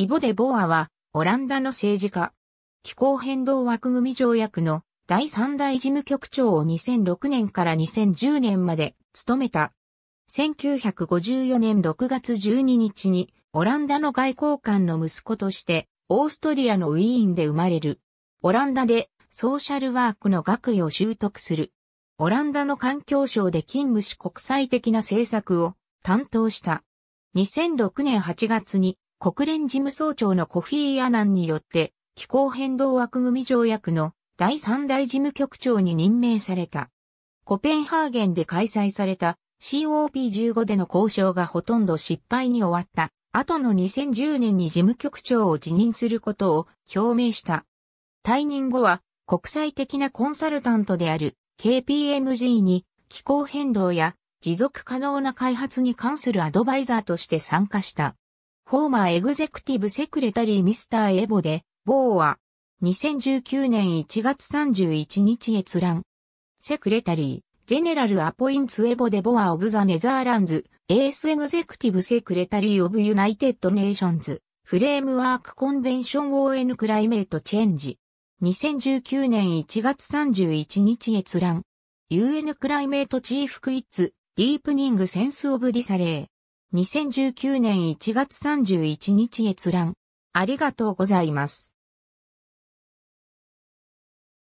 イボ・デ・ボアは、オランダの政治家。気候変動枠組条約の第三代事務局長を2006年から2010年まで務めた。1954年6月12日に、オランダの外交官の息子として、オーストリアのウィーンで生まれる。オランダでソーシャルワークの学位を習得する。オランダの環境省で勤務し国際的な政策を担当した。2006年8月に国連事務総長のコフィー・アナンによって、気候変動枠組条約の第3大事務局長に任命された。コペンハーゲンで開催された COP15 での交渉がほとんど失敗に終わった後の2010年に事務局長を辞任することを表明した。退任後は国際的なコンサルタントである KPMG に気候変動や持続可能な開発に関するアドバイザーとして参加した。フォーマーエグゼクティブセクレタリーミスターエボで、ボーア。2019年1月31日閲覧。セクレタリー、ジェネラルアポインツエボデボア・オブザ・ネザーランズ、エース・エグゼクティブ・セクレタリー・オブ・ユナイテッド・ネーションズ、フレームワーク・コンベンション・ ON・ クライメート・チェンジ。2019年1月31日閲覧。UN クライメート・チーフ・クイッツ、ディープニング・センス・オブ・ディサレー。2019年1月31日閲覧。ありがとうございます。